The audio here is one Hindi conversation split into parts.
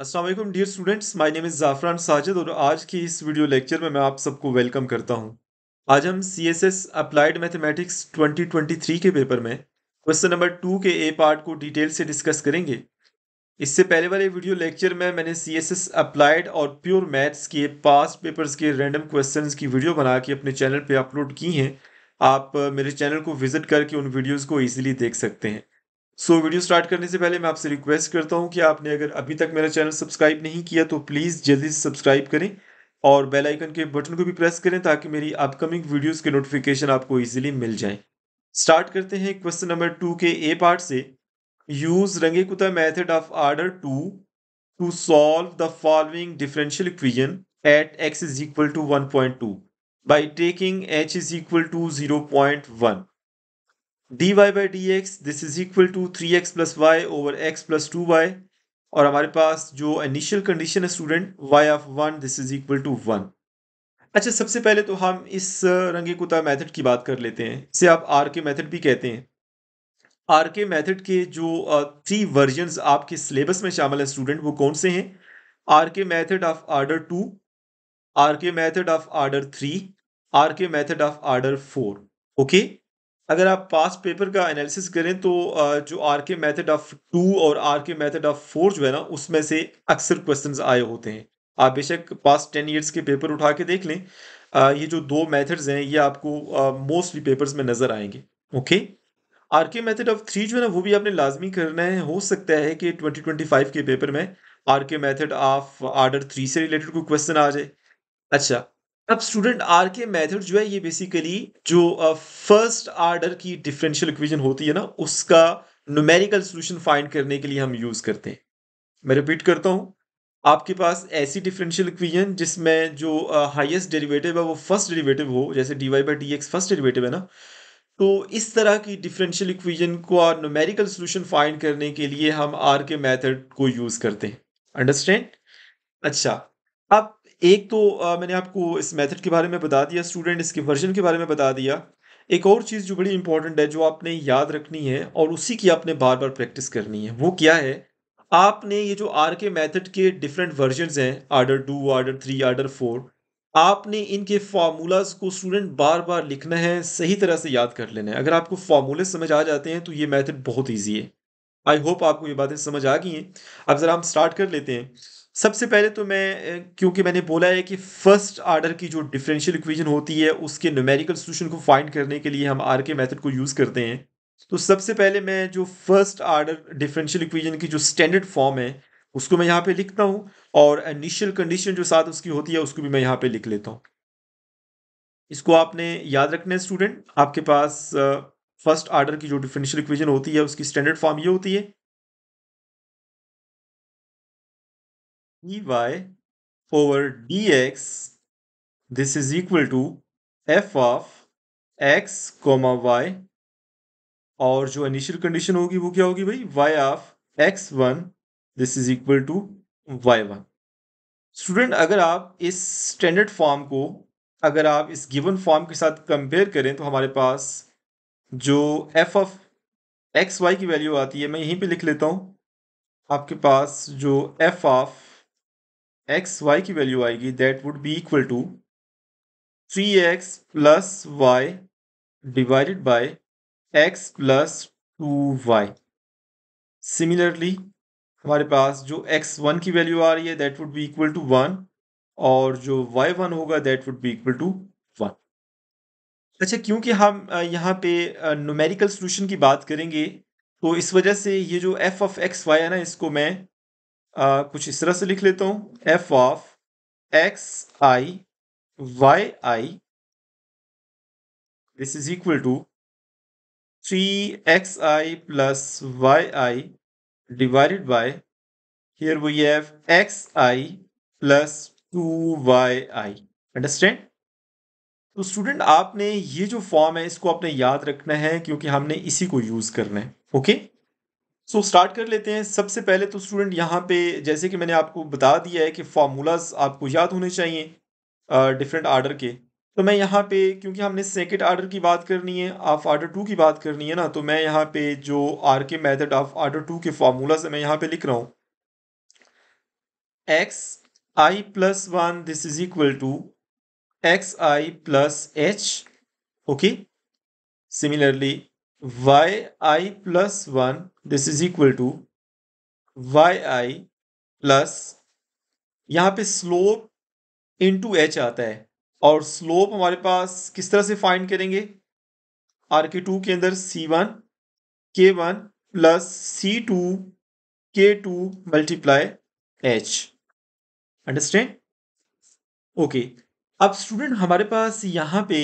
Aslam dear students my name is Zafran Sajid और आज की इस वीडियो लेक्चर में मैं आप सबको वेलकम करता हूँ आज हम C S S applied mathematics three के पेपर में क्वेश्चन नंबर टू के ए पार्ट को डिटेल से डिस्कस करेंगे इससे पहले वाले वीडियो लेक्चर में मैंने सी एस एस अप्लाइड और प्योर मैथ्स के पास्ट पेपर्स के रेंडम क्वेश्चन की वीडियो बना के अपने चैनल पर अपलोड की हैं आप मेरे चैनल को विज़िट करके उन वीडियोज़ को ईजिली देख सकते हैं सो so, वीडियो स्टार्ट करने से पहले मैं आपसे रिक्वेस्ट करता हूँ कि आपने अगर अभी तक मेरा चैनल सब्सक्राइब नहीं किया तो प्लीज़ जल्दी से सब्सक्राइब करें और बेल आइकन के बटन को भी प्रेस करें ताकि मेरी अपकमिंग वीडियोस के नोटिफिकेशन आपको इजीली मिल जाएं। स्टार्ट करते हैं क्वेश्चन नंबर टू के ए पार्ट से use Runge Kutta method of order two to solve the following differential equation at x is equal to one point two by taking h is equal to zero point one dy by d x this is equal to three x plus y over x plus two y और हमारे पास जो इनिशियल कंडीशन है student y of one this is equal to one अच्छा सबसे पहले तो हम इस रंगे कुता मेथड की बात कर लेते हैं इसे आप आर के मेथड भी कहते हैं आर के मेथड के जो थ्री वर्जन आपके सिलेबस में शामिल है स्टूडेंट वो कौन से हैं R K method of order two R K method of order three R K method of order four okay अगर आप पास पेपर का एनालिसिस करें तो जो R K method of two और R K method of four जो है ना उसमें से अक्सर क्वेश्चन आए होते हैं आप बेशक पास्ट टेन ईयर्स के पेपर उठा के देख लें ये जो दो मेथड्स हैं ये आपको मोस्टली पेपर्स में नज़र आएंगे okay R K method of three जो है ना वो भी आपने लाजमी करना है हो सकता है कि 2025 के पेपर में R K method of order three से रिलेटेड कोई क्वेश्चन आ जाए अच्छा अब स्टूडेंट आर के मेथड जो है ये बेसिकली जो फर्स्ट uh, आर्डर की डिफरेंशियल इक्वेशन होती है ना उसका न्यूमेरिकल सोल्यूशन फाइंड करने के लिए हम यूज करते हैं मैं रिपीट करता हूँ आपके पास ऐसी डिफरेंशियल इक्वेशन जिसमें जो हाईएस्ट uh, डेरिवेटिव है वो फर्स्ट डेरिवेटिव हो जैसे d y by d x first derivative है ना तो इस तरह की डिफरेंशियल इक्वेशन को न्यूमेरिकल सोल्यूशन फाइंड करने के लिए हम आर के मेथड को यूज़ करते हैं अंडरस्टैंड अच्छा अब एक तो आ, मैंने आपको इस मेथड के बारे में बता दिया स्टूडेंट इसके वर्जन के बारे में बता दिया एक और चीज़ जो बड़ी इंपॉर्टेंट है जो आपने याद रखनी है और उसी की आपने बार बार प्रैक्टिस करनी है वो क्या है आपने ये जो आर के मैथड के डिफरेंट वर्जन हैं order two order three order four आपने इनके फार्मूलाज को स्टूडेंट बार बार लिखना है सही तरह से याद कर लेना है अगर आपको फार्मूले समझ आ जाते हैं तो ये मेथड बहुत ईजी है आई होप आपको ये बातें समझ आ गई हैं अब ज़रा हम स्टार्ट कर लेते हैं सबसे पहले तो मैं क्योंकि मैंने बोला है कि फर्स्ट आर्डर की जो डिफरेंशियल इक्वेशन होती है उसके न्यूमेरिकल सोल्यूशन को फाइंड करने के लिए हम आर के मैथड को यूज़ करते हैं तो सबसे पहले मैं जो फर्स्ट आर्डर डिफरेंशियल इक्वेशन की जो स्टैंडर्ड फॉर्म है उसको मैं यहाँ पे लिखता हूँ और इनिशियल कंडीशन जो साथ उसकी होती है उसको भी मैं यहाँ पर लिख लेता हूँ इसको आपने याद रखना है स्टूडेंट आपके पास फर्स्ट आर्डर की जो डिफरेंशियल इक्वेजन होती है उसकी स्टैंडर्ड फॉर्म ये होती है dy e over dx this is equal to f of x comma y और जो इनिशियल कंडीशन होगी वो क्या होगी भाई y of x1 one this is equal to one student अगर आप इस स्टैंडर्ड फॉर्म को अगर आप इस गिवन फॉर्म के साथ कंपेयर करें तो हमारे पास जो f ऑफ एक्स वाई की वैल्यू आती है मैं यहीं पे लिख लेता हूँ आपके पास जो f ऑफ एक्स वाई की वैल्यू आएगी that would be equal to three x plus y divided by x plus two y similarly हमारे पास जो एक्स वन की वैल्यू आ रही है that would be equal to one और जो वाई वन होगा that would be equal to one अच्छा क्योंकि हम यहाँ पे न्यूमेरिकल सोल्यूशन की बात करेंगे तो इस वजह से ये जो एफ ऑफ एक्स वाई है ना इसको मैं कुछ इस तरह से लिख लेता हूँ f of x i y i this is equal to three x i plus y i divided by x i plus two y i understand तो स्टूडेंट आपने ये जो फॉर्म है इसको आपने याद रखना है क्योंकि हमने इसी को यूज करना है okay okay? So so, start कर लेते हैं सबसे पहले तो स्टूडेंट यहाँ पे जैसे कि मैंने आपको बता दिया है कि फार्मूलाज आपको याद होने चाहिए डिफरेंट आर्डर के तो मैं यहाँ पे क्योंकि हमने सेकेंड आर्डर की बात करनी है ऑफ आर्डर टू की बात करनी है ना तो मैं यहाँ पे जो R K method of order two के फार्मूलाज मैं यहाँ पे लिख रहा हूँ x i plus one this is equal to x i plus h okay similarly plus plus 1 this is equal to i plus यहाँ पे स्लोप इंटू एच आता है और स्लोप हमारे पास किस तरह से फाइंड करेंगे आर के टू के अंदर c one k one plus c two k two multiply h understand okay अब स्टूडेंट हमारे पास यहाँ पे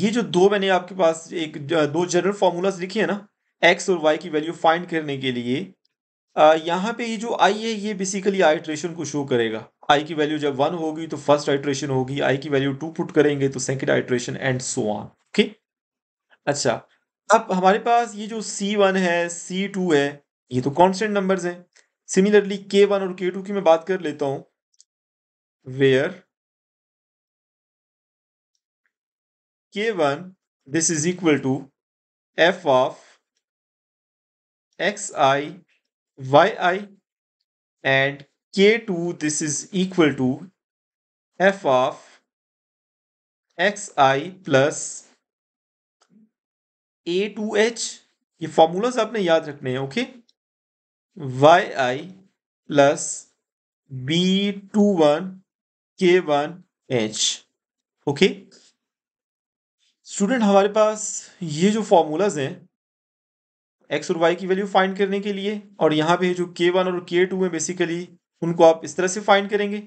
ये जो दो मैंने आपके पास एक दो जनरल फार्मूलाज लिखी है ना एक्स और वाई की वैल्यू फाइंड करने के लिए यहाँ पे ये जो आई है ये बेसिकली आइट्रेशन को शो करेगा आई की वैल्यू जब वन होगी तो फर्स्ट आइट्रेशन होगी आई की वैल्यू टू पुट करेंगे तो second iteration and so on okay अच्छा अब हमारे पास ये जो सी वन है सी टू है ये तो कॉन्स्टेंट नंबर्स हैं सिमिलरली के वन और के टू की मैं बात कर लेता हूँ where k1 this is equal to f of xi yi and k2 this is equal to f of xi plus a2h ये फॉर्मूलाज आपने याद रखने हैं okay y i plus B two one k one h okay student हमारे पास ये जो फॉर्मूलाज हैं एक्स और वाई की वैल्यू फाइंड करने के लिए और यहाँ पे जो के वन और के टू है बेसिकली उनको आप इस तरह से फाइंड करेंगे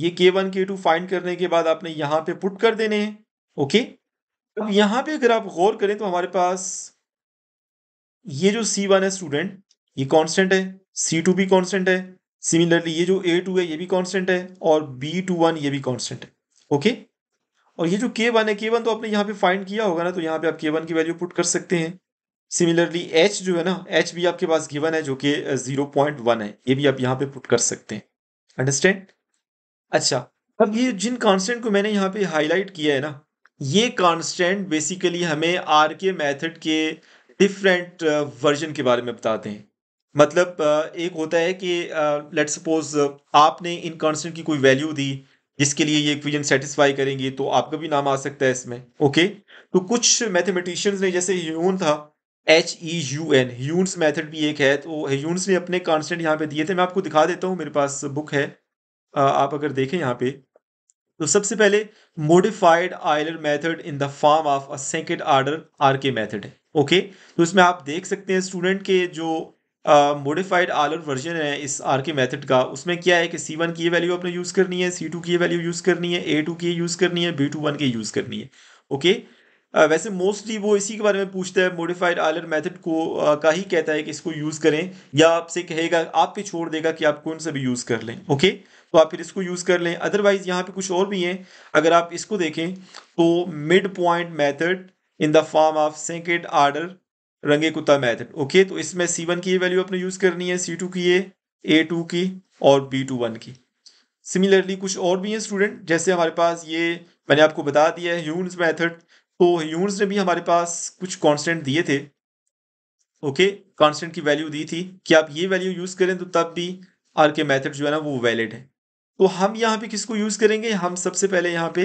ये के वन के टू फाइंड करने के बाद आपने यहाँ पे पुट कर देने हैं ओके अब यहाँ पे अगर आप गौर करें तो हमारे पास ये जो सी वन है स्टूडेंट ये कॉन्स्टेंट है सी टू भी कॉन्स्टेंट है सिमिलरली ये जो ए टू है ये भी कॉन्स्टेंट है और बी टू वन ये भी कॉन्स्टेंट है ओके और ये जो के वन है के वन तो आपने यहाँ पे फाइंड किया होगा ना तो यहाँ पे आप के वन की वैल्यू पुट कर सकते हैं सिमिलरली एच जो है ना एच भी आपके पास गिवन है जो कि जीरो पॉइंट वन है ये भी आप यहाँ पे पुट कर सकते हैं अंडरस्टैंड अच्छा अब ये जिन कॉन्स्टेंट को मैंने यहाँ पे हाईलाइट किया है ना ये कॉन्स्टेंट बेसिकली हमें आर के मैथड के डिफरेंट वर्जन के बारे में बताते हैं मतलब एक होता है कि लेट सपोज आपने इन कॉन्स्टेंट की कोई वैल्यू दी जिसके लिए ये इक्वेशन सेटिस्फाई करेंगे तो आपका भी नाम आ सकता है इसमें ओके तो कुछ मैथमेटिशियंस ने जैसे ह्यून था H E U N Heun's method भी एक है तो ह्यून्स ने अपने कॉन्स्टेंट यहाँ पे दिए थे मैं आपको दिखा देता हूँ मेरे पास बुक है आप अगर देखें यहाँ पे तो सबसे पहले modified Euler method in the form of a second order R K method है ओके तो इसमें आप देख सकते हैं स्टूडेंट के जो मोडिफाइड आलर वर्जन है इस आर के मेथड का उसमें क्या है कि सी वन की वैल्यू आपने यूज़ करनी है सी टू की वैल्यू यूज़ करनी है ए टू की यूज़ करनी है बी टू वन की यूज़ करनी है ओके uh, वैसे मोस्टली वो इसी के बारे में पूछता है मोडिफाइड आलर मेथड को uh, का ही कहता है कि इसको यूज़ करें या आपसे कहेगा आप पे छोड़ देगा कि आप कौन सा भी यूज़ कर लें ओके okay? तो आप फिर इसको यूज़ कर लें अदरवाइज़ यहाँ पे कुछ और भी हैं अगर आप इसको देखें तो mid point method in the form of second order Runge Kutta method okay तो इसमें सी वन की ये वैल्यू अपने यूज करनी है सी टू की ये ए टू की और बी टू वन की सिमिलरली कुछ और भी हैं स्टूडेंट जैसे हमारे पास ये मैंने आपको बता दिया है ह्यून्स मैथड तो ह्यून्स ने भी हमारे पास कुछ कॉन्स्टेंट दिए थे ओके कॉन्स्टेंट की वैल्यू दी थी कि आप ये वैल्यू यूज़ करें तो तब भी आर के मैथड जो है ना वो वैलिड है तो हम यहाँ पे किसको यूज़ करेंगे हम सबसे पहले यहाँ पे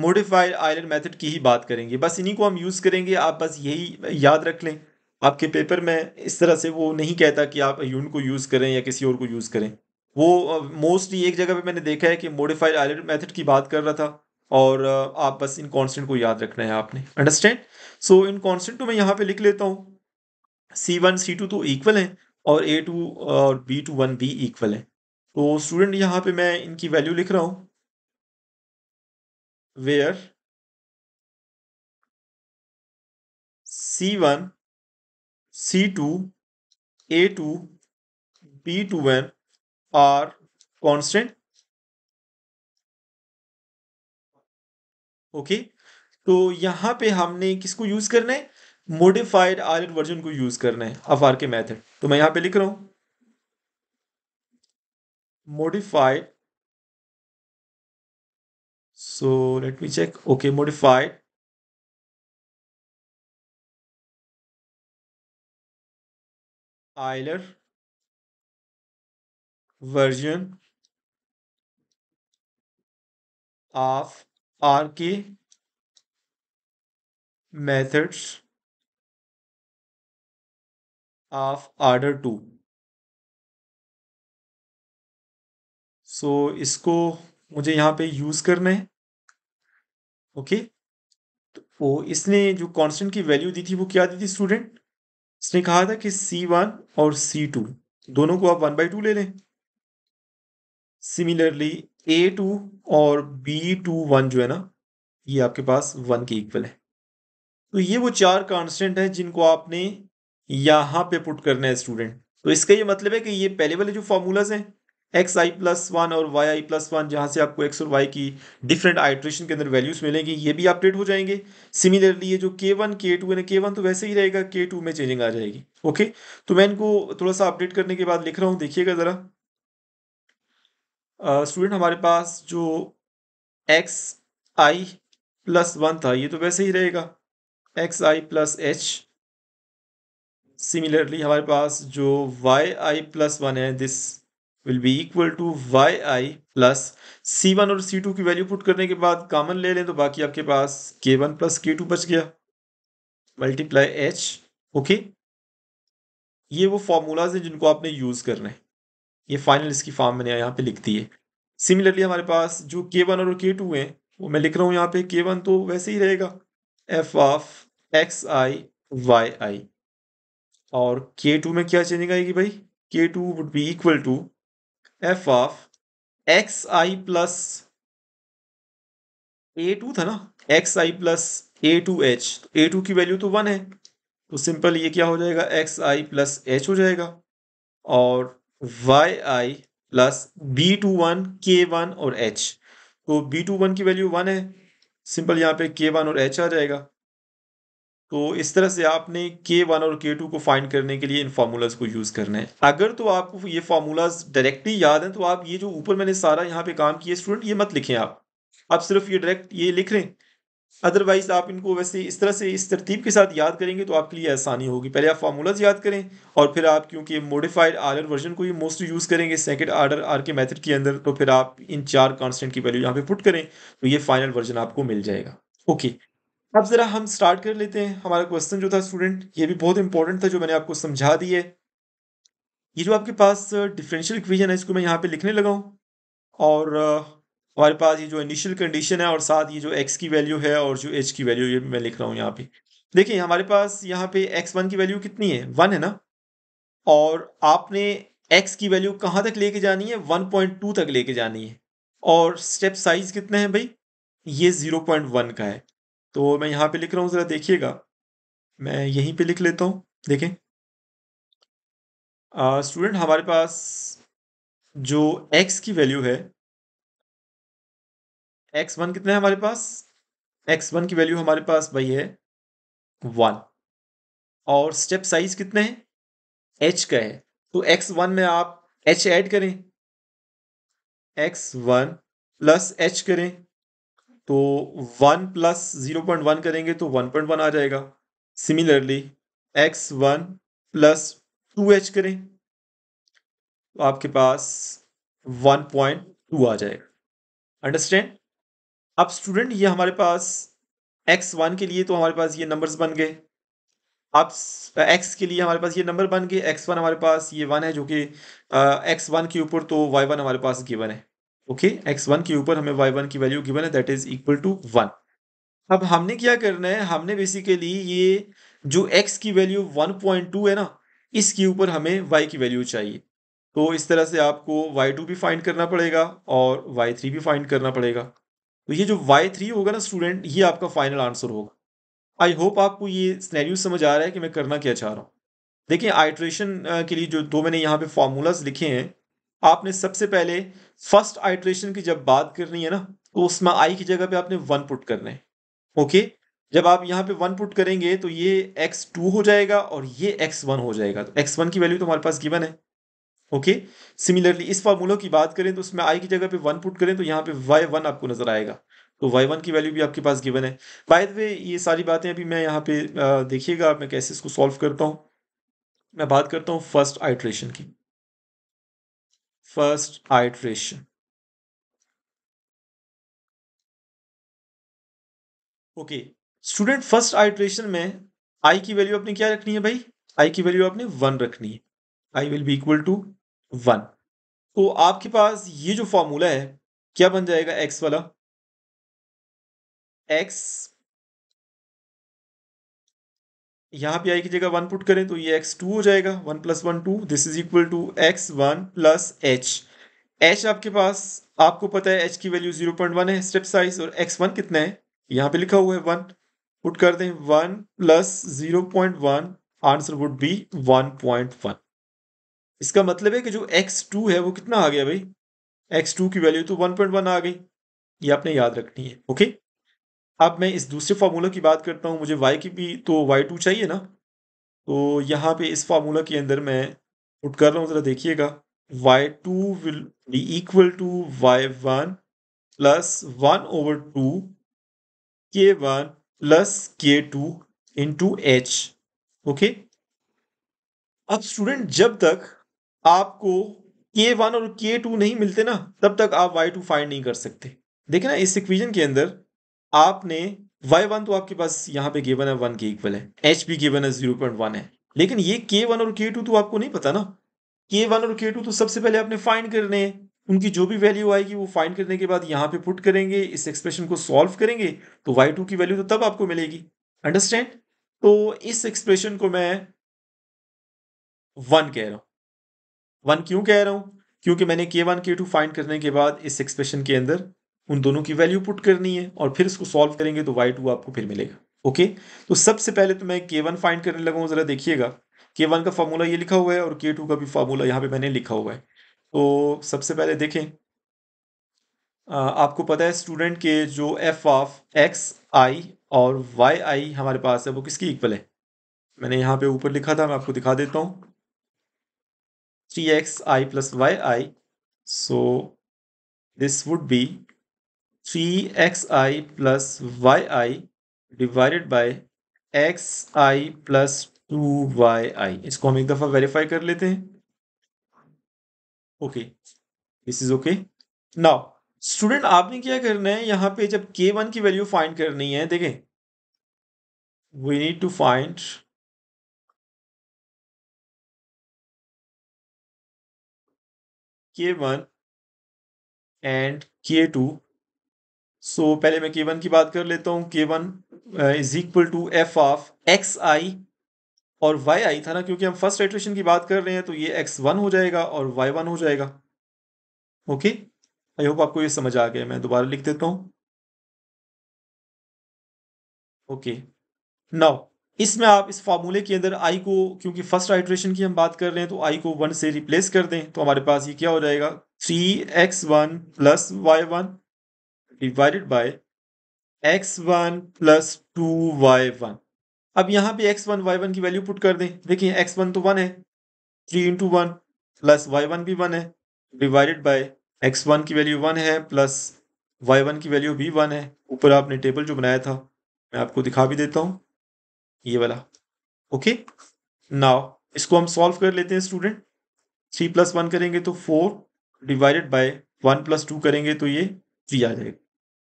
मोडिफाइड आयरन मेथड की ही बात करेंगे बस इन्हीं को हम यूज़ करेंगे आप बस यही याद रख लें आपके पेपर में इस तरह से वो नहीं कहता कि आप यून को यूज़ करें या किसी और को यूज़ करें वो मोस्टली uh, एक जगह पे मैंने देखा है कि मोडिफाइड आयरन मेथड की बात कर रहा था और uh, आप बस इन कॉन्सटेंट को याद रखना है आपने अंडरस्टैंड सो so, इन कॉन्सटेंट को मैं यहाँ पर लिख लेता हूँ सी वन सी टू तो इक्वल हैं और ए टू और बी टू वन इक्वल हैं तो स्टूडेंट यहाँ पर मैं इनकी वैल्यू लिख रहा हूँ where C1, C2, A2, B2n are constant. Okay okay? तो यहां पे हमने किसको यूज करना है मोडिफाइड आर वर्जन को यूज करना है अफ आर के मैथड तो मैं यहां पे लिख रहा हूं modified So let me check. Okay, modify. Euler version of RK methods of order 2. So so, इसको मुझे यहाँ पे यूज करना है ओके तो इसने जो कांस्टेंट की वैल्यू दी थी वो क्या दी थी स्टूडेंट इसने कहा था कि सी वन और सी टू दोनों को आप वन बाई टू ले लें सिमिलरली ए टू और बी टू वन जो है ना ये आपके पास वन के इक्वल है तो ये वो चार कांस्टेंट है जिनको आपने यहां पे पुट करना है स्टूडेंट तो इसका ये मतलब है कि ये पहले वाले जो फार्मूलाज हैं एक्स आई प्लस वन और वाई आई प्लस वन जहाँ से आपको एक्स और वाई की डिफरेंट आइट्रेशन के अंदर वैल्यूज मिलेंगी ये भी अपडेट हो जाएंगे सिमिलरली ये जो के वन के टू है के वन तो वैसे ही रहेगा के टू में चेंजिंग आ जाएगी ओके तो मैं इनको थोड़ा सा अपडेट करने के बाद लिख रहा हूँ देखिएगा ज़रा स्टूडेंट हमारे पास जो एक्स आई प्लस वन था ये तो वैसे ही रहेगा x i plus h similarly हमारे पास जो वाई आई प्लस वन है this will be equal to y i plus c one और सी टू की वैल्यू पुट करने के बाद कॉमन ले लें तो बाकी आपके पास के वन प्लस के टू बच गया मल्टीप्लाई एच ओके ये वो फार्मूलाज हैं जिनको आपने यूज़ करना है ये फाइनल इसकी फॉर्म मैंने यहाँ पे लिख दी है सिमिलरली हमारे पास जो के वन और के टू हैं वो मैं लिख रहा हूँ यहाँ पे के वन तो वैसे ही रहेगा f of x i y i और के टू में क्या चेंजिंग आएगी भाई k two would be equal to f of x i plus A two था ना x i plus A two h A two की वैल्यू तो वन है तो सिंपल ये क्या हो जाएगा एक्स आई प्लस एच हो जाएगा और y i plus B two one k one और एच तो बी टू वन की वैल्यू वन है सिंपल यहाँ पे के वन और एच आ जाएगा तो इस तरह से आपने के वन और के टू को फाइंड करने के लिए इन फार्मूलाज को यूज़ करना है अगर तो आपको ये फार्मूलाज डायरेक्टली याद हैं तो आप ये जो ऊपर मैंने सारा यहाँ पे काम किया स्टूडेंट ये मत लिखें आप आप सिर्फ ये डायरेक्ट ये लिख रहे हैं अदरवाइज आप इनको वैसे इस तरह से इस तरतीब के साथ याद करेंगे तो आपके लिए आसानी होगी पहले आप फार्मूलाज याद करें और फिर आप क्योंकि मोडिफाइड आर्डर वर्जन को ही मोस्ट यूज़ करेंगे second order R K method के अंदर तो फिर आप इन चार कॉन्स्टेंट की वैल्यू यहाँ पे पुट करें तो ये फाइनल वर्जन आपको मिल जाएगा ओके अब ज़रा हम स्टार्ट कर लेते हैं हमारा क्वेश्चन जो था स्टूडेंट ये भी बहुत इंपॉर्टेंट था जो मैंने आपको समझा दी है ये जो आपके पास डिफरेंशियल uh, इक्वेशन है इसको मैं यहाँ पे लिखने लगा हूँ और uh, हमारे पास ये जो इनिशियल कंडीशन है और साथ ये जो एक्स की वैल्यू है और जो एच की वैल्यू ये मैं लिख रहा हूँ यहाँ पे देखिए हमारे पास यहाँ पे एक्स वन की वैल्यू कितनी है वन है ना और आपने एक्स की वैल्यू कहाँ तक लेके जानी है वन पॉइंट टू तक लेके जानी है और स्टेप साइज कितना है भाई ये जीरो पॉइंट वन का है तो मैं यहाँ पे लिख रहा हूँ ज़रा देखिएगा मैं यहीं पे लिख लेता हूँ देखें स्टूडेंट हमारे पास जो x की वैल्यू है एक्स वन कितना है हमारे पास एक्स वन की वैल्यू हमारे पास भाई है वन और स्टेप साइज कितने हैं एच का है तो एक्स वन में आप एच ऐड करें एक्स वन प्लस एच करें तो one plus zero point one करेंगे तो वन पॉइंट वन आ जाएगा similarly x one plus two h करें तो आपके पास वन पॉइंट टू आ जाएगा अंडरस्टैंड अब स्टूडेंट ये हमारे पास एक्स वन के लिए तो हमारे पास ये नंबर्स बन गए अब एक्स के लिए हमारे पास ये नंबर बन गए एक्स वन हमारे पास ये वन है जो कि एक्स वन के ऊपर तो वाई वन हमारे पास गिवन है ओके एक्स वन के ऊपर हमें वाई वन की वैल्यू गिवन है that is equal to one अब हमने क्या करना है हमने बेसिकली ये जो एक्स की वैल्यू वन पॉइंट टू है ना इसके ऊपर हमें वाई की वैल्यू चाहिए तो इस तरह से आपको वाई टू भी फाइंड करना पड़ेगा और वाई थ्री भी फाइंड करना पड़ेगा तो ये जो वाई थ्री होगा ना स्टूडेंट ये आपका फाइनल आंसर होगा आई होप आपको ये स्नैरियो समझ आ रहा है कि मैं करना क्या चाह रहा हूँ देखिए आइट्रेशन के लिए जो दो मैंने यहाँ पे फार्मूलाज लिखे हैं आपने सबसे पहले फर्स्ट आइट्रेशन की जब बात करनी है ना तो उसमें आई की जगह पे आपने वन पुट करना है ओके जब आप यहाँ पे वन पुट करेंगे तो ये एक्स टू हो जाएगा और ये एक्स वन हो जाएगा तो एक्स वन की वैल्यू तो हमारे पास गिवन है ओके सिमिलरली इस फार्मूला की बात करें तो उसमें आई की जगह पे वन पुट करें तो यहाँ पे वाई वन आपको नजर आएगा तो वाई वन की वैल्यू भी आपके पास गिवन है बाय द वे ये सारी बातें अभी मैं यहाँ पे देखिएगा मैं कैसे इसको सॉल्व करता हूँ मैं बात करता हूँ फर्स्ट आइट्रेशन की first iteration. Okay student first iteration में आई की वैल्यू आपने क्या रखनी है भाई आई की वैल्यू आपने वन रखनी है i will be equal to one तो आपके पास ये जो फॉर्मूला है क्या बन जाएगा एक्स वाला एक्स यहाँ पे आई की जगह वन पुट करें तो ये एक्स टू हो जाएगा one plus one two this is equal to x one plus h h आपके पास आपको पता है एच की वैल्यू जीरो पॉइंट वन है स्टेप साइज और एक्स वन कितना है यहाँ पे लिखा हुआ है वन पुट कर दें one plus zero point one answer would be one point one इसका मतलब है कि जो एक्स टू है वो कितना आ गया भाई एक्स टू की वैल्यू तो वन पॉइंट वन आ गई ये आपने याद रखनी है ओके अब मैं इस दूसरे फार्मूला की बात करता हूँ मुझे वाई की भी तो वाई टू चाहिए ना तो यहाँ पे इस फार्मूला के अंदर मैं पुट कर रहा हूँ ज़रा देखिएगा y two will be equal to y one plus one over two के वन प्लस के टू इंटू एच ओके अब स्टूडेंट जब तक आपको के वन और के टू नहीं मिलते ना तब तक आप वाई टू फाइंड नहीं कर सकते देखे ना इस इक्वेशन के अंदर आपने वाई वन तो आपके पास यहाँ पे गिवन है वन के इक्वल है एच भी गिवन है जीरो पॉइंट वन है लेकिन ये के वन और के टू तो आपको नहीं पता ना के वन और के टू तो सबसे पहले आपने फाइंड करने हैं उनकी जो भी वैल्यू आएगी वो फाइंड करने के बाद यहाँ पे पुट करेंगे इस एक्सप्रेशन को सॉल्व करेंगे तो वाई टू की वैल्यू तो तब आपको मिलेगी अंडरस्टैंड तो इस एक्सप्रेशन को मैं वन कह रहा हूं वन क्यों कह रहा हूं क्योंकि मैंने के वन के टू फाइंड करने के बाद इस एक्सप्रेशन के अंदर उन दोनों की वैल्यू पुट करनी है और फिर इसको सॉल्व करेंगे तो वाई टू आपको फिर मिलेगा ओके तो सबसे पहले तो मैं के वन फाइंड करने लगा ज़रा देखिएगा के वन का फार्मूला ये लिखा हुआ है और के टू का भी फॉर्मूला यहाँ पे मैंने लिखा हुआ है तो सबसे पहले देखें आपको पता है स्टूडेंट के जो एफ ऑफ एक्स आई और वाई आई हमारे पास है वो किसकी इक्वल है मैंने यहाँ पे ऊपर लिखा था मैं आपको दिखा देता हूँ three x i plus y i so this would be three x i plus y i divided by x i plus two y i इसको हम एक दफ़ा वेरीफाई कर लेते हैं okay this is okay now student आपने क्या करना है यहां पे जब के वन की वैल्यू फाइंड करनी है देखें we need to find K one and K two so so, पहले मैं के वन की बात कर लेता हूँ K one is equal to f of x i और वाई आई था ना क्योंकि हम फर्स्ट एट्रेशन की बात कर रहे हैं तो ये एक्स वन हो जाएगा और वाई वन हो जाएगा ओके आई होप आपको ये समझ आ गया मैं दोबारा लिख देता हूँ ओके नाउ इसमें आप इस फार्मूले के अंदर आई को क्योंकि फर्स्ट आइट्रेशन की हम बात कर रहे हैं तो आई को वन से रिप्लेस कर दें तो हमारे पास ये क्या हो जाएगा three x one plus y one divided by x one plus two y one अब यहाँ पे एक्स वन वाई वन की वैल्यू पुट कर दें देखिए एक्स वन तो वन है three into one plus y one भी वन है डिवाइडेड बाय एक्स वन की वैल्यू वन है प्लस वाई वन की वैल्यू भी वन है ऊपर आपने टेबल जो बनाया था मैं आपको दिखा भी देता हूँ ये वाला ओके नाव इसको हम सॉल्व कर लेते हैं स्टूडेंट थ्री प्लस वन करेंगे तो four divided by one plus two करेंगे तो ये थ्री आ जाएगा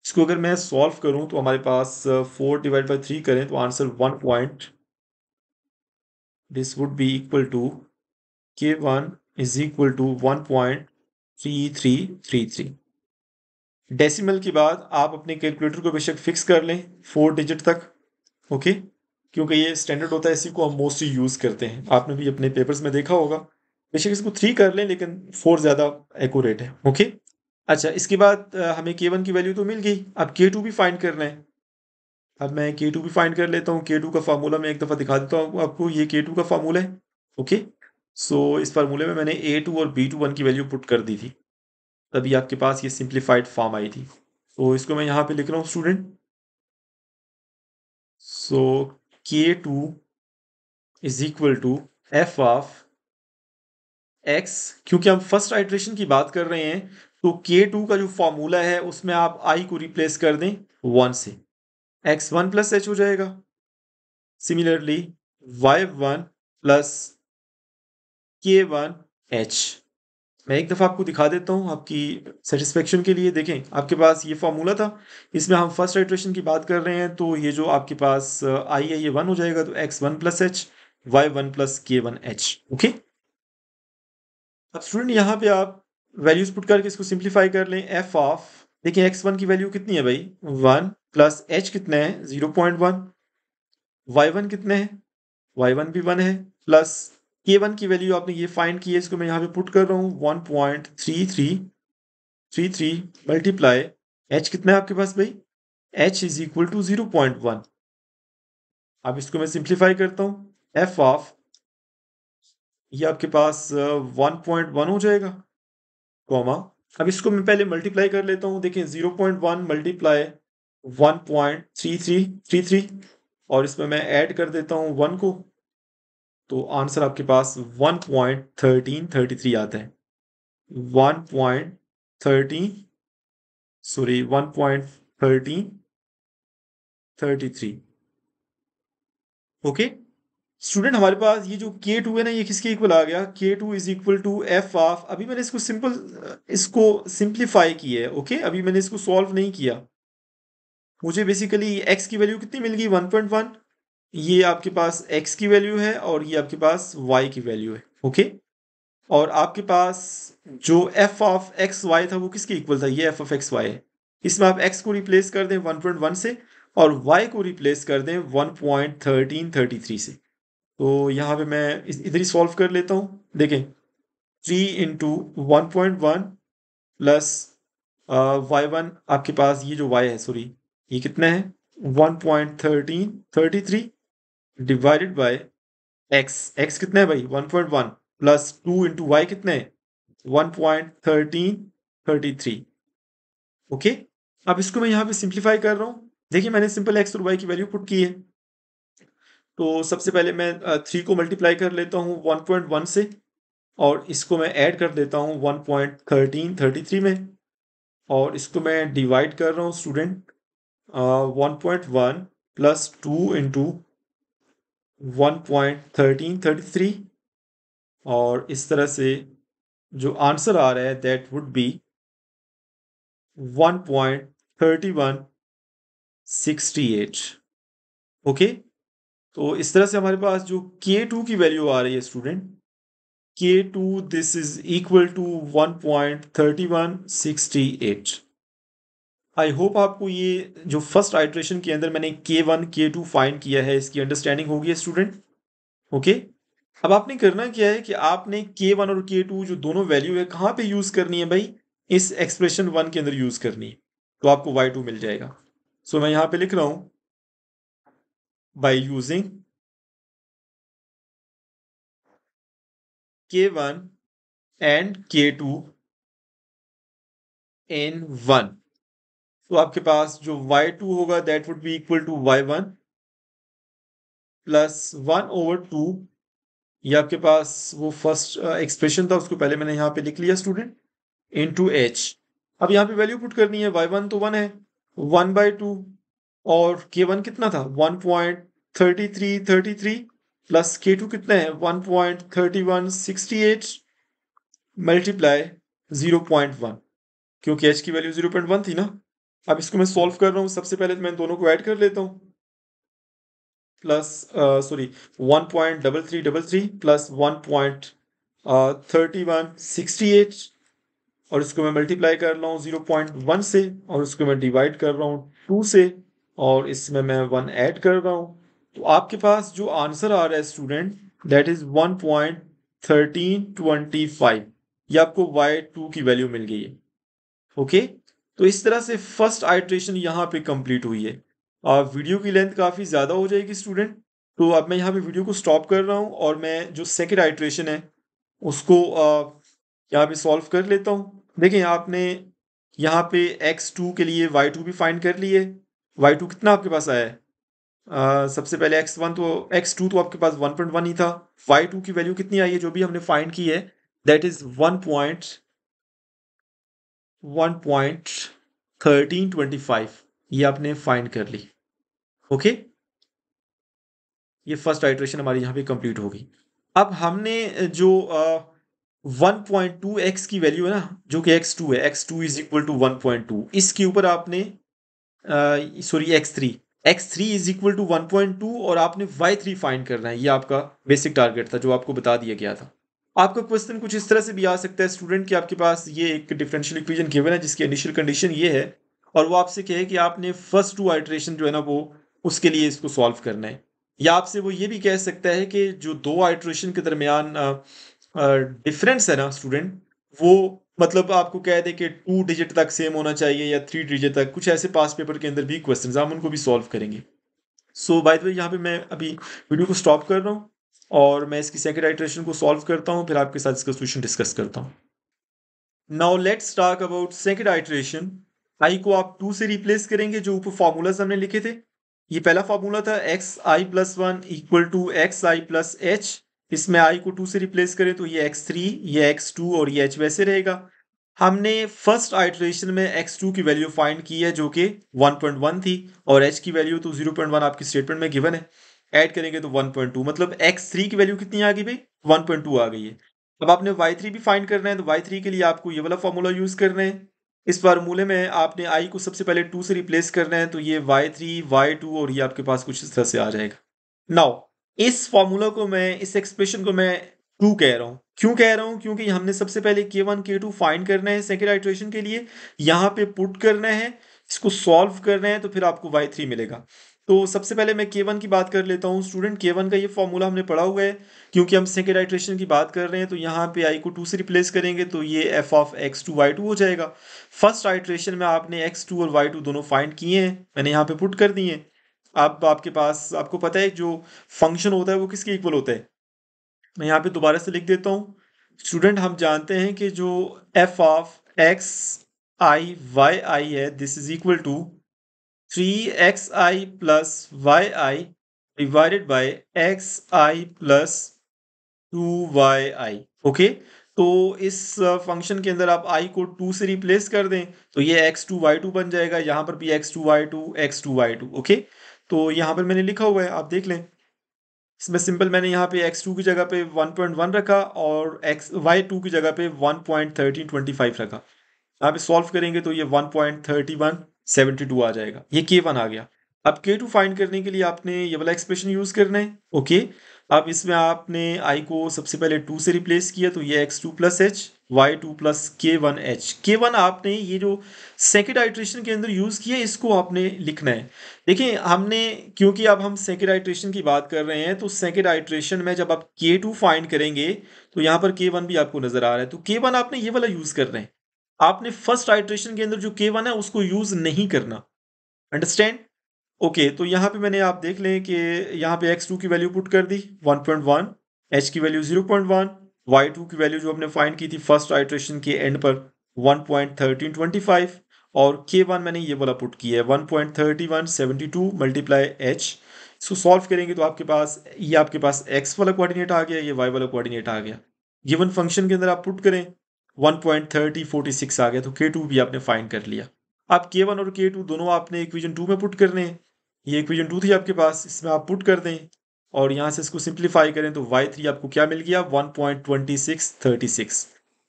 इसको अगर मैं सॉल्व करूं तो हमारे पास फोर डिवाइड बाई थ्री करें तो answer one point this would be equal to के one is equal to one point three three three three decimal के बाद आप अपने कैलकुलेटर को बेशक फिक्स कर लें फोर डिजिट तक ओके क्योंकि ये स्टैंडर्ड होता है इसी को हम मोस्टली यूज़ करते हैं आपने भी अपने पेपर्स में देखा होगा बेशक इसको थ्री कर लें लेकिन फोर ज़्यादा एकूरेट है ओके okay? अच्छा इसके बाद हमें के वन की वैल्यू तो मिल गई अब के टू भी फाइंड करना है अब मैं के टू भी फाइंड कर लेता हूँ के टू का फार्मूला मैं एक दफ़ा दिखा देता हूँ आपको ये के टू का फार्मूला है ओके सो so, इस फार्मूले में मैंने ए टू और बी टू वन की वैल्यू पुट कर दी थी तभी आपके पास ये सिंप्लीफाइड फॉर्म आई थी तो इसको मैं यहाँ पे लिख रहा हूँ student so K two is equal to f of x क्योंकि हम फर्स्ट आइट्रेशन की बात कर रहे हैं तो के टू का जो फॉर्मूला है उसमें आप आई को रिप्लेस कर दें वन से एक्स वन प्लस एच हो जाएगा similarly y one plus K one h मैं एक दफ़ा आपको दिखा देता हूँ आपकी सेटिस्फेक्शन के लिए देखें आपके पास ये फार्मूला था इसमें हम फर्स्ट आइट्रेशन की बात कर रहे हैं तो ये जो आपके पास आई uh, है ये वन हो जाएगा तो x one plus h y one plus K one h okay अब स्टूडेंट यहाँ पे आप वैल्यूज पुट करके इसको सिंप्लीफाई कर लें एफ ऑफ देखिए एक्स वन की वैल्यू कितनी है भाई वन प्लस एच कितने हैं zero point one y one कितने हैं वाई वन भी वन है प्लस के वन की वैल्यू आपने ये फाइंड की है इसको मैं यहाँ पे पुट कर रहा हूँ one point three three three three multiply h कितना है आपके पास भाई h is equal to zero point one अब इसको मैं सिंप्लीफाई करता हूँ एफ ऑफ ये आपके पास वन पॉइंट वन हो जाएगा कॉमा अब इसको मैं पहले मल्टीप्लाई कर लेता हूँ देखें zero point one multiply one point three three three three और इसमें मैं ऐड कर देता हूँ वन को तो आंसर आपके पास one point thirteen thirty three आता है one point thirteen sorry one point thirteen thirty three okay student हमारे पास ये जो के टू है ना ये किसके इक्वल आ गया K two is equal to f of अभी मैंने इसको सिंपल इसको सिंप्लीफाई किया है ओके अभी मैंने इसको सॉल्व नहीं किया मुझे बेसिकली एक्स की वैल्यू कितनी मिल गई वन पॉइंट वन ये आपके पास एक्स की वैल्यू है और ये आपके पास वाई की वैल्यू है ओके और आपके पास जो एफ ऑफ एक्स वाई था वो किसके इक्वल था ये एफ ऑफ एक्स वाई है इसमें आप एक्स को रिप्लेस कर दें वन पॉइंट वन से और वाई को रिप्लेस कर दें one point thirteen thirty three से तो यहाँ पे मैं इधर ही सॉल्व कर लेता हूँ देखें three into one point one plus y one आपके पास ये जो वाई है सॉरी ये कितना है one point thirteen thirty three divided by x x कितना है भाई one point one plus two into y कितना है one point thirteen thirty three okay अब इसको मैं यहाँ पे सिंप्लीफाई कर रहा हूँ देखिए मैंने सिंपल एक्स और वाई की वैल्यू पुट की है तो सबसे पहले मैं थ्री को मल्टीप्लाई कर लेता हूँ वन पॉइंट वन से और इसको मैं ऐड कर देता हूँ one point thirteen thirty three में और इसको मैं डिवाइड कर रहा हूँ student one point one plus two into one point thirteen thirty three और इस तरह से जो आंसर आ रहा है that would be one point thirty one sixty eight okay तो इस तरह से हमारे पास जो के टू की वैल्यू आ रही है student K two this is equal to one point thirty one sixty eight I hope आपको ये जो फर्स्ट आइट्रेशन के अंदर मैंने के वन के टू फाइंड किया है इसकी अंडरस्टैंडिंग होगी स्टूडेंट ओके अब आपने करना क्या है कि आपने के वन और के टू जो दोनों वैल्यू है कहाँ पे यूज़ करनी है भाई इस एक्सप्रेशन वन के अंदर यूज़ करनी है तो आपको वाई टू मिल जाएगा सो so, मैं यहाँ पे लिख रहा हूँ by using K1 and K2 in one तो आपके पास जो y2 होगा that would be equal to y1 plus one over two ये आपके पास वो फर्स्ट एक्सप्रेशन uh, था उसको पहले मैंने यहाँ पे लिख लिया स्टूडेंट इन टू एच अब यहाँ पे वैल्यू पुट करनी है वाई वन तो वन है वन बाई टू और के वन कितना था one point thirty three thirty three plus के टू कितने हैं one point thirty one sixty eight multiply zero point one क्योंकि एच की वैल्यू जीरो पॉइंट वन थी ना अब इसको मैं सॉल्व कर रहा हूँ सबसे पहले तो मैं दोनों को ऐड कर लेता हूँ plus sorry one point double three double three plus one point thirty one sixty eight और इसको मैं मल्टीप्लाई कर रहा हूँ जीरो पॉइंट वन से और इसको मैं डिवाइड कर रहा हूँ टू से और इसमें मैं वन ऐड कर रहा हूँ तो आपके पास जो आंसर आ रहा है student that is one point thirteen twenty five ये आपको वाई टू की वैल्यू मिल गई है ओके तो इस तरह से फर्स्ट आइट्रेशन यहाँ पे कंप्लीट हुई है आप वीडियो की लेंथ काफ़ी ज़्यादा हो जाएगी स्टूडेंट तो अब मैं यहाँ पे वीडियो को स्टॉप कर रहा हूँ और मैं जो सेकेंड आइट्रेशन है उसको यहाँ पे सॉल्व कर लेता हूँ देखें आपने यहाँ पे x2 के लिए y2 भी फाइंड कर लिए y2 कितना आपके पास आया है सबसे पहले x1 तो x2 तो आपके पास 1.1 ही था y2 की वैल्यू कितनी आई है जो भी हमने फाइंड की है दैट इज 1.1.1325 ये आपने फाइंड कर ली ओके ये फर्स्ट आइट्रेशन हमारी यहाँ पे कंप्लीट होगी अब हमने जो वन पॉइंट टू एक्स की वैल्यू है ना जो कि एक्स टू है x two is equal to one point two इसके ऊपर आपने sorry x three x three is equal to one point two और आपने वाई थ्री फाइंड करना है ये आपका बेसिक टारगेट था जो आपको बता दिया गया था आपका क्वेश्चन कुछ इस तरह से भी आ सकता है स्टूडेंट कि आपके पास ये एक डिफरेंशियल इक्वेशन गिवन है जिसकी इनिशियल कंडीशन ये है और वो आपसे कहे कि आपने फर्स्ट टू आइट्रेशन जो है ना वो उसके लिए इसको सॉल्व करना है या आपसे वो ये भी कह सकता है कि जो दो आइट्रेशन के दरमियान डिफरेंस है ना स्टूडेंट वो मतलब आपको कह दे कि टू डिजिट तक सेम होना चाहिए या थ्री डिजिट तक कुछ ऐसे पास पेपर के अंदर भी क्वेश्चन हम उनको भी सॉल्व करेंगे सो बाय द वे यहाँ पे मैं अभी वीडियो को स्टॉप कर रहा हूँ और मैं इसकी सेकेंड आइट्रेशन को सॉल्व करता हूँ फिर आपके साथ इसका सोल्यूशन डिस्कस करता हूँ now let's talk about second iteration i को आप टू से रिप्लेस करेंगे जो ऊपर फार्मूलाज हमने लिखे थे ये पहला फार्मूला था x i plus one equal to x i plus h इसमें आई को टू से रिप्लेस करें तो ये एक्स थ्री ये एक्स टू और ये एच वैसे रहेगा हमने फर्स्ट आइट्रेशन में एक्स टू की वैल्यू फाइंड की है जो कि 1.1 थी और एच की वैल्यू तो 0.1 आपकी स्टेटमेंट में गिवन है ऐड करेंगे तो 1.2 मतलब एक्स थ्री की वैल्यू कितनी आ गई भाई 1.2 आ गई है अब आपने वाई थ्री भी फाइंड करना है तो वाई थ्री के लिए आपको ये वाला फॉर्मूला यूज़ करना है इस फार्मूले में आपने आई को सबसे पहले टू से रिप्लेस करना है तो ये वाई थ्री वाई टू और ये आपके पास कुछ इस तरह से आ जाएगा नाउ इस फॉर्मूला को मैं इस एक्सप्रेशन को मैं टू कह रहा हूँ क्यों कह रहा हूँ क्योंकि हमने सबसे पहले के वन के टू फाइंड करना है सेकेंड आइट्रेशन के लिए यहाँ पे पुट करना है इसको सॉल्व करना है तो फिर आपको वाई थ्री मिलेगा तो सबसे पहले मैं के वन की बात कर लेता हूँ स्टूडेंट के वन का ये फॉर्मूला हमने पढ़ा हुआ है क्योंकि हम सेकेंड आइट्रेशन की बात कर रहे हैं तो यहाँ पे आई को टू से रिप्लेस करेंगे तो ये f of x two y two हो जाएगा फर्स्ट आइट्रेशन में आपने एक्स टू और वाई टू दोनों फाइंड किए हैं मैंने यहाँ पे पुट कर दिए हैं आप आपके पास आपको पता है जो फंक्शन होता है वो किसके इक्वल होता है मैं यहाँ पे दोबारा से लिख देता हूँ स्टूडेंट हम जानते हैं कि जो f of x i y i है this is equal to three x i plus y i divided by x i plus two y i okay तो इस फंक्शन uh, के अंदर आप आई को टू से रिप्लेस कर दें तो ये एक्स टू वाई टू बन जाएगा यहाँ पर भी x two y two x two y two okay तो यहाँ पर मैंने लिखा हुआ है आप देख लें इसमें सिंपल मैंने यहाँ पे x2 की जगह पे 1.1 रखा और x y2 की जगह पे 1.1325 रखा आप सॉल्व करेंगे तो ये 1.3172 आ जाएगा ये के वन आ गया अब के टू फाइंड करने के लिए आपने ये वाला एक्सप्रेशन यूज करना है ओके अब इसमें आपने आई को सबसे पहले टू से रिप्लेस किया तो ये x two plus h y two plus K one h K one आपने ये जो सेकेंड आइट्रेशन के अंदर यूज़ किया इसको आपने लिखना है देखिए हमने क्योंकि अब हम सेकेंड आइट्रेशन की बात कर रहे हैं तो सेकेंड आइट्रेशन में जब आप के टू फाइंड करेंगे तो यहाँ पर के वन भी आपको नज़र आ रहा है तो के वन आपने ये वाला यूज़ करना है आपने फर्स्ट आइट्रेशन के अंदर जो के वन है उसको यूज़ नहीं करना अंडरस्टैंड ओके तो यहाँ पे मैंने आप देख लें कि यहाँ पे एक्स टू की वैल्यू पुट कर दी वन पॉइंट वन एच की value zero point one y two की वैल्यू जो हमने फाइंड की थी फर्स्ट आइट्रेशन के एंड पर one point thirteen twenty five और के वन मैंने ये वाला पुट किया है one point thirty one seventy two multiply h इसको सॉल्व करेंगे तो आपके पास ये आपके पास एक्स वाला कोऑर्डिनेट आ गया ये वाई वाला कोऑर्डिनेट आ गया गिवन फंक्शन के अंदर आप पुट करें one point thirty forty six आ गया तो के टू भी आपने फाइंड कर लिया आप के वन और के टू दोनों आपने इक्वेशन टू में पुट करने हैं ये इक्वेशन टू थी आपके पास इसमें आप पुट कर दें और यहाँ से इसको सिंप्लीफाई करें तो वाई थ्री आपको क्या मिल गया one point twenty six thirty six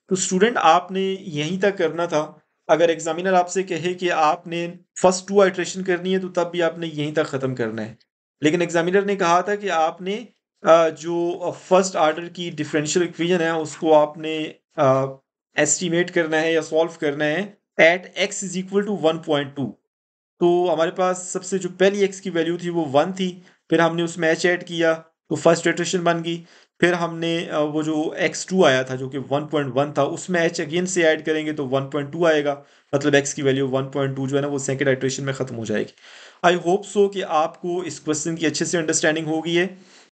तो स्टूडेंट आपने यहीं तक करना था अगर एग्जामिनर आपसे कहे कि आपने फर्स्ट टू आइट्रेशन करनी है तो तब भी आपने यहीं तक ख़त्म करना है लेकिन एग्जामिनर ने कहा था कि आपने जो फर्स्ट आर्डर की डिफरेंशियल इक्वेशन है उसको आपने एस्टिमेट करना है या सॉल्व करना है at x is equal to one point two तो हमारे पास सबसे जो पहली एक्स की वैल्यू थी वो वन थी फिर हमने उसमें एच ऐड किया तो फर्स्ट एट्रेशन बन गई फिर हमने वो जो एक्स टू आया था जो कि वन पॉइंट वन था उसमें एच अगेन से ऐड करेंगे तो वन पॉइंट टू आएगा मतलब एक्स की वैल्यू वन पॉइंट टू जो है ना वो सेकेंड आइट्रेशन में ख़त्म हो जाएगी आई होप सो कि आपको इस क्वेश्चन की अच्छे से अंडरस्टैंडिंग होगी है